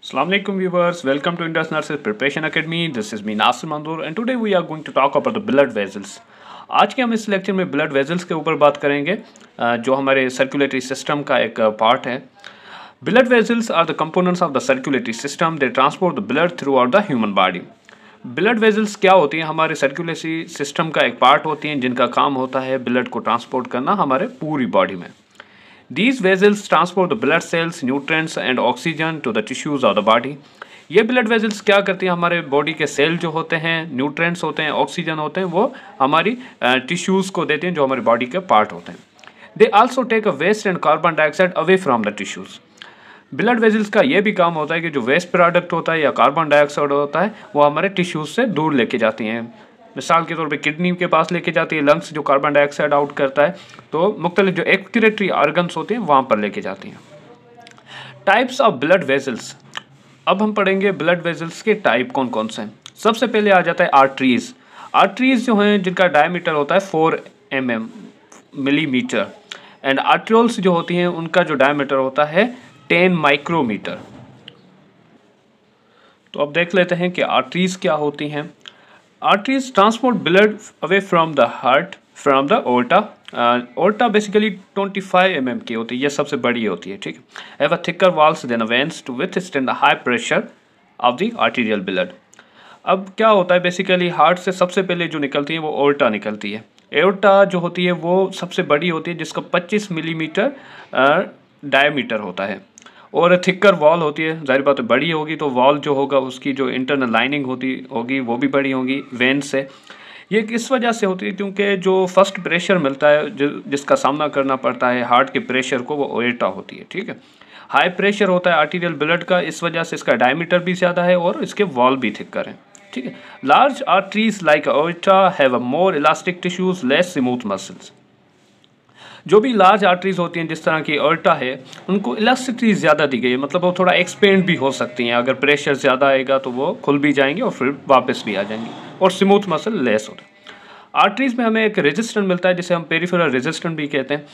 Assalamualaikum viewers, welcome to Indus Nurses Preparation Academy. This is me Nasir Mandur and today we are going to talk about the blood vessels. आज के हम इस lecture में blood vessels के ऊपर बात करेंगे जो हमारे सर्कुलेटरी सिस्टम का एक पार्ट है blood vessels are the components of the circulatory system they transport the blood throughout the human body blood vessels क्या होती हैं हमारे सर्कुलेटरी सिस्टम का एक पार्ट होती हैं जिनका काम होता है ब्लड को ट्रांसपोर्ट करना हमारे पूरी बॉडी में These vessels transport the blood cells, nutrients and oxygen to the tissues of the body. ये ब्लड वेजल्स क्या करती हैं हमारे बॉडी के सेल जो होते हैं न्यूट्रेंट्स होते हैं ऑक्सीजन होते हैं वो हमारी टिश्यूज़ को देते हैं जो हमारी बॉडी के पार्ट होते हैं they also take a waste and carbon dioxide away from the tissues blood vessels का ये भी काम होता है कि जो वेस्ट प्रोडक्ट होता है या कार्बन डाइऑक्साइड होता है वो हमारे टिश्यूज़ से दूर लेके जाती हैं मिसाल के तौर पे किडनी के पास लेके जाती है लंग्स जो कार्बन डाइऑक्साइड आउट करता है तो मुख्तलिफ जो एक्टरेटरी ऑर्गन्स होते हैं वहाँ पर लेके जाती हैं टाइप्स ऑफ ब्लड वेजल्स अब हम पढ़ेंगे ब्लड वेजल्स के टाइप कौन कौन से हैं सबसे पहले आ जाता है आर्टरीज आर्टरीज जो हैं जिनका डायमीटर होता है four m m millimetre and arterioles जो होती हैं उनका जो डायमीटर होता है टेन माइक्रोमीटर तो अब देख लेते हैं कि आर्टरीज क्या होती हैं arteries transport blood away from the heart from the aorta aorta basically 25 m mm की होती है यह सबसे बड़ी होती है ठीक है have a thicker walls than veins to withstand the high pressure of the arterial blood अब क्या होता है बेसिकली हार्ट से सबसे पहले जो निकलती है वो ओल्टा निकलती है एल्टा जो होती है वो सबसे बड़ी होती है जिसका 25 मिलीमीटर डायमीटर होता है और थिक्कर वॉल होती है जाहिर बात बड़ी होगी तो वॉल जो होगा उसकी जो इंटरनल लाइनिंग होती होगी वो भी बड़ी होगी वेन से ये किस वजह से होती है क्योंकि जो फर्स्ट प्रेशर मिलता है जो जिसका सामना करना पड़ता है हार्ट के प्रेशर को वो ओएटा होती है ठीक है हाई प्रेशर होता है आर्टीरियल ब्लड का इस वजह से इसका डायमीटर भी ज़्यादा है और इसके वॉल भी थिक्कर हैं ठीक है large arteries like aorta have a more elastic tissues less smooth muscles जो भी लार्ज आर्टरीज होती हैं जिस तरह की अल्टा है उनको इलास्टिसिटी ज़्यादा दी गई है मतलब वो थोड़ा एक्सपेंड भी हो सकती हैं अगर प्रेशर ज़्यादा आएगा तो वो खुल भी जाएंगी और फिर वापस भी आ जाएंगी और स्मूथ मसल लेस होते है आर्टरीज़ में हमें एक रेजिस्टेंट मिलता है जिसे हम पेरीफेरल रेजिस्टेंट भी कहते हैं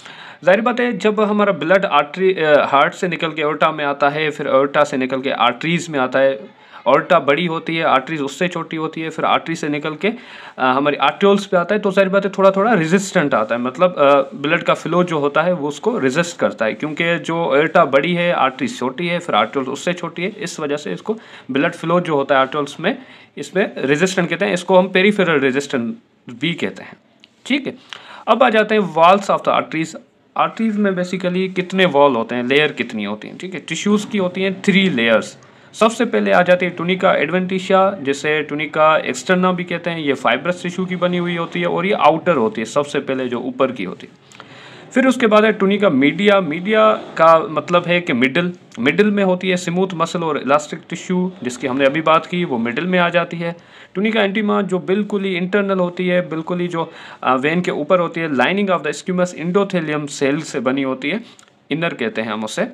जाहिर बात है जब हमारा ब्लड आर्टरी हार्ट से निकल के ओटा में आता है फिर ओटा से निकल के आर्टरीज़ में आता है ऑर्टा बड़ी होती है आर्टरीज उससे छोटी होती है फिर आर्टरी से निकल के आ, हमारी आर्ट्योल्स पे आता है तो सारी बातें थोड़ा थोड़ा रेजिस्टेंट आता है मतलब ब्लड का फ्लो जो होता है वो उसको रेजिस्ट करता है क्योंकि जो ऑर्टा बड़ी है आर्टरीज छोटी है फिर आर्ट्योल्स उससे छोटी है इस वजह से इसको ब्लड फ्लो जो होता है आर्ट्योल्स में इसमें रेजिस्टेंट कहते हैं इसको हम पेरीफेरल रेजिस्टेंट भी कहते हैं ठीक है अब आ जाते हैं walls of the arteries arteries में बेसिकली कितने वॉल होते हैं लेयर कितनी होती हैं ठीक है टिश्यूज़ की होती हैं थ्री लेयर्स सबसे पहले आ जाती है टूनिका एडवेंटिशिया जिसे टूनिका एक्सटर्ना भी कहते हैं ये फाइब्रस टिश्यू की बनी हुई होती है और ये आउटर होती है सबसे पहले जो ऊपर की होती है फिर उसके बाद है टूनिका मीडिया मीडिया का मतलब है कि मिडिल मिडिल में होती है स्मूथ मसल और इलास्टिक टिश्यू जिसकी हमने अभी बात की वो मिडिल में आ जाती है टूनिका एंटीमा जो बिल्कुल ही इंटरनल होती है बिल्कुल ही जो वेन के ऊपर होती है lining of the squamous endothelium cell से बनी होती है इनर कहते हैं हम उसे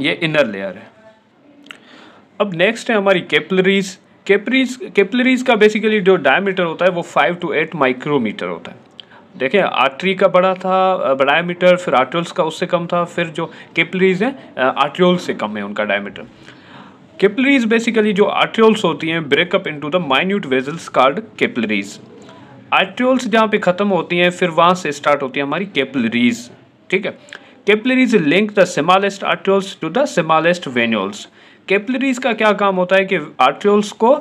ये इनर लेयर है अब नेक्स्ट है हमारी कैपलरीज कैपरीज कैपलरीज का बेसिकली जो डायमीटर होता है वो फाइव टू एट माइक्रोमीटर होता है देखें आर्टरी का बड़ा था डायमीटर फिर आर्ट्रोल्स का उससे कम था फिर जो कैपलरीज हैं आर्ट्रोल्स से कम है उनका डायमीटर कैपलरीज बेसिकली जो आर्ट्रोल्स होती हैं break up into the minute vessels called capillaries arterioles जहाँ पे ख़त्म होती हैं फिर वहाँ से स्टार्ट होती है हमारी कैपलरीज ठीक है capillaries link the smallest arterioles to the smallest venules capillaries का क्या काम होता है कि आर्ट्रियोल्स को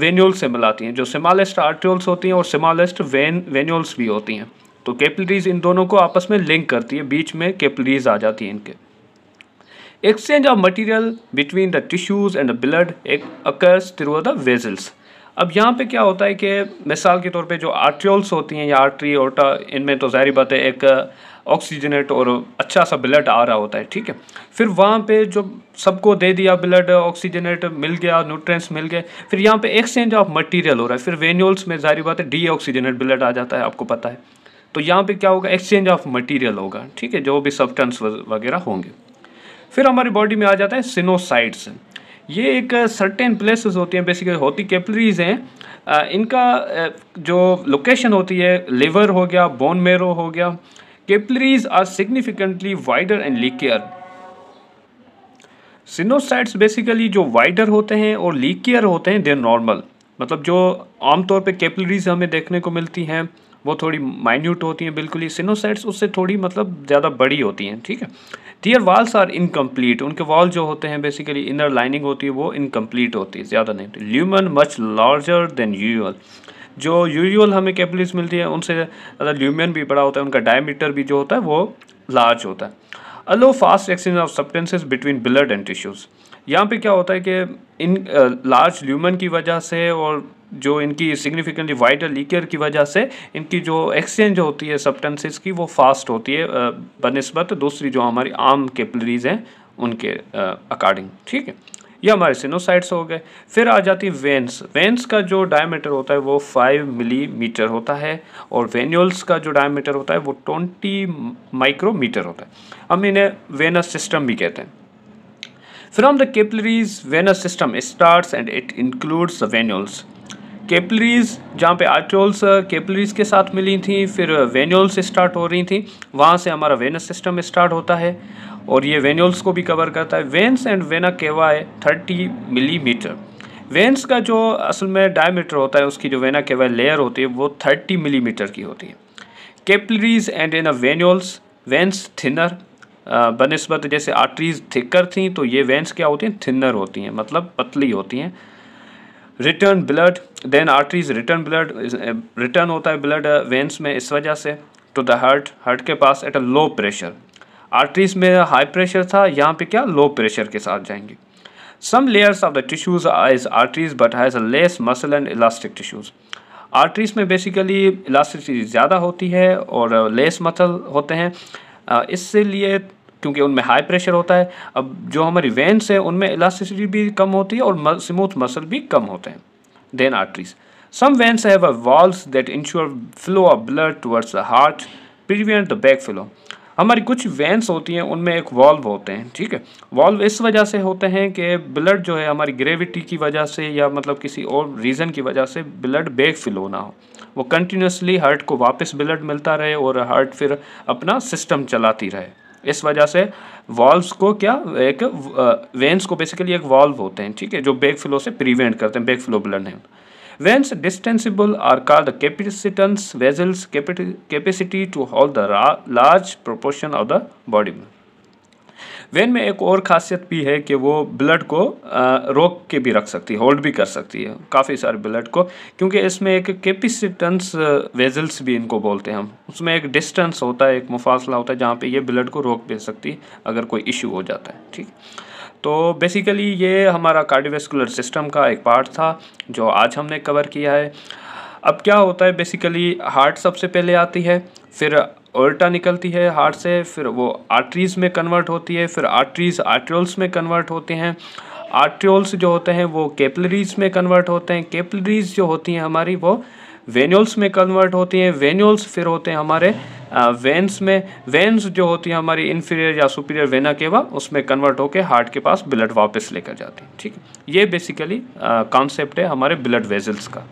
वेन्यूल्स से मिलाती हैं जो सिमालेस्ट आर्ट्रियोल्स होती हैं और सिमालेस्ट वेन वेन्यूल्स भी होती हैं तो कैपलरीज इन दोनों को आपस में लिंक करती है बीच में कैपलरीज आ जाती हैं इनके of material between the tissues and the blood एक अकर्स थ्रू द वेजल्स अब यहाँ पे क्या होता है कि मिसाल के तौर पे जो आर्ट्रियोल्स होती हैं या आर्ट्री ओटा इनमें तो ज़ाहरी बात है एक ऑक्सीजनेट और अच्छा सा ब्लड आ रहा होता है ठीक है फिर वहाँ पे जो सबको दे दिया ब्लड ऑक्सीजनेट मिल गया न्यूट्रेंस मिल गए फिर यहाँ पे एक्सचेंज ऑफ मटीरियल हो रहा है फिर वेन्यूल्स में ज़ाहरी बात है डी ऑक्सीजनेट ब्लड आ जाता है आपको पता है तो यहाँ पर क्या होगा एक्सचेंज ऑफ मटीरियल होगा ठीक है जो भी सब्टेंस वगैरह होंगे फिर हमारी बॉडी में आ जाता है सिनोसाइड्स ये एक सर्टेन प्लेसेस होती हैं बेसिकली होती कैपलरीज हैं इनका जो लोकेशन होती है लिवर हो गया बोन मेरो हो गया capillaries are significantly wider and leakier sinusoids basically जो वाइडर होते हैं और लीकियर होते हैं देर नॉर्मल मतलब जो आमतौर पे कैपलरीज हमें देखने को मिलती हैं वो थोड़ी माइन्यूट होती हैं बिल्कुल ही सिनोसाइट्स उससे थोड़ी मतलब ज़्यादा बड़ी होती हैं ठीक है दियर वॉल्स आर इनकम्प्लीट उनके वॉल जो होते हैं बेसिकली इनर लाइनिंग होती है वो इनकम्प्लीट होती है ज़्यादा नहीं lumen much larger than usual जो यूजल हमें कैपलिस मिलती है उनसे ज़्यादा ल्यूमियन भी बड़ा होता है उनका डायमीटर भी जो होता है वो लार्ज होता है allow fast exchange of substances between blood and tissues यहाँ पे क्या होता है कि इन लार्ज ल्यूमन की वजह से और जो इनकी सिग्निफिकेंटली वाइडर लीकर की वजह से इनकी जो एक्सचेंज होती है सब्सटेंसेस की वो फास्ट होती है बनस्बत दूसरी जो हमारी आम कैपलरीज हैं उनके अकॉर्डिंग ठीक है ये हमारे सिनोसाइट्स हो गए फिर आ जाती वेंस वेंस का जो डायमीटर होता है वो फाइव मिलीमीटर होता है और वेन्यूल्स का जो डायमीटर होता है वो ट्वेंटी माइक्रोमीटर होता है हम इन्हें वेनस सिस्टम भी कहते हैं From the capillaries, venous system starts and it includes the venules. Capillaries जहाँ पे आर्ट्रोल्स कैपलरीज के साथ मिली थी फिर वेन्यूल्स स्टार्ट हो रही थी वहाँ से हमारा वेनस सिस्टम स्टार्ट होता है और ये वेन्यूल्स को भी कवर करता है वेंस एंड वेना केवा है थर्टी मिलीमीटर वेंस का जो असल में डायमीटर होता है उसकी जो वेना केवा लेयर होती है वो थर्टी मिलीमीटर की होती है capillaries and in venules veins thinner बनस्बत जैसे आर्टरीज थिकर थी तो ये वेंस क्या होती हैं थिनर होती हैं मतलब पतली होती हैं return blood than arteries return blood return होता है ब्लड वेंस में इस वजह से टू द हार्ट हार्ट के पास at a low pressure arteries में हाई प्रेशर था यहाँ पे क्या लो प्रेशर के साथ जाएंगे some layers of the tissues as arteries but has a less muscle and elastic tissues arteries में बेसिकली इलास्टिसिटी ज़्यादा होती है और लेस मसल होते हैं इससे लिए क्योंकि उनमें हाई प्रेशर होता है अब जो हमारी वेंस हैं उनमें इलास्टिसिटी भी कम होती है और स्मूथ मसल भी कम होते हैं than arteries some veins have a walls that ensure flow of blood towards the heart prevent the back flow हमारी कुछ वेंस होती हैं उनमें एक वॉल्व होते हैं ठीक है वॉल्व इस वजह से होते हैं कि ब्लड जो है हमारी ग्रेविटी की वजह से या मतलब किसी और रीज़न की वजह से ब्लड बैक फ्लो ना हो वो कंटिन्यूसली हार्ट को वापस ब्लड मिलता रहे और हार्ट फिर अपना सिस्टम चलाती रहे इस वजह से वॉल्व्स को क्या एक वेंस को बेसिकली एक वॉल्व होते हैं ठीक है जो बैक फ्लो से प्रिवेंट करते हैं बैक फ्लो ब्लड है veins distensible are called capacitance vessels capacity to hold the large proportion of the body vein में एक और खासियत भी है कि वो ब्लड को रोक के भी रख सकती है होल्ड भी कर सकती है काफ़ी सारे ब्लड को क्योंकि इसमें एक कैपिसिटेंस वेजल्स भी इनको बोलते हैं हम उसमें एक डिस्टेंस होता है एक मुफासला होता है जहाँ पे ये ब्लड को रोक भी सकती है अगर कोई इशू हो जाता है ठीक तो बेसिकली ये हमारा कार्डियोवेस्कुलर सिस्टम का एक पार्ट था जो आज हमने कवर किया है अब क्या होता है बेसिकली हार्ट सबसे पहले आती है फिर ओल्टा निकलती है हार्ट से फिर वो आर्टरीज में कन्वर्ट होती है फिर आर्टरीज आर्ट्रोल्स में कन्वर्ट होते हैं आर्ट्रोल्स जो होते हैं वो कैपलरीज में कन्वर्ट होते हैं कैपलरीज जो होती हैं हमारी वो वेन्यूल्स में कन्वर्ट होती हैं वेन्यूल्स फिर होते हैं हमारे वेंस में वेंस जो होती हैं हमारी इन्फीरियर या सुपीरियर वेना केवा उसमें कन्वर्ट होकर हार्ट के पास ब्लड वापस लेकर जाती है ठीक है ये बेसिकली कॉन्सेप्ट है हमारे ब्लड वेजल्स का